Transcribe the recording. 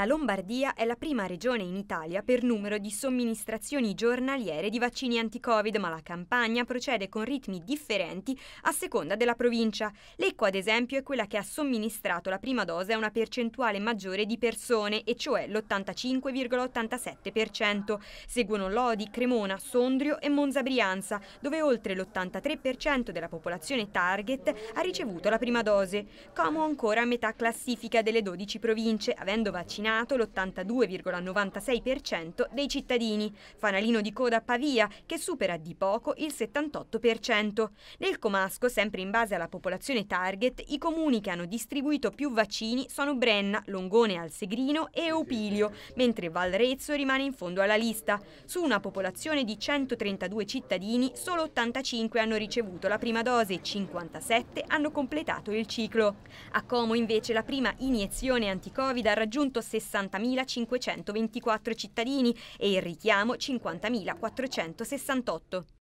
La Lombardia è la prima regione in Italia per numero di somministrazioni giornaliere di vaccini anti-Covid, ma la campagna procede con ritmi differenti a seconda della provincia. Lecco, ad esempio, è quella che ha somministrato la prima dose a una percentuale maggiore di persone, e cioè l'85,87%. Seguono Lodi, Cremona, Sondrio e Monza Brianza, dove oltre l'83% della popolazione target ha ricevuto la prima dose. Como ancora a metà classifica delle 12 province, avendo vaccinato vaccinato l'82,96% dei cittadini, fanalino di coda a Pavia che supera di poco il 78%. Nel Comasco, sempre in base alla popolazione target, i comuni che hanno distribuito più vaccini sono Brenna, Longone al Segrino e Opilio, mentre Valrezzo rimane in fondo alla lista. Su una popolazione di 132 cittadini, solo 85 hanno ricevuto la prima dose e 57 hanno completato il ciclo. A Como invece la prima iniezione anticovid ha raggiunto 60.524 cittadini e il richiamo 50.468.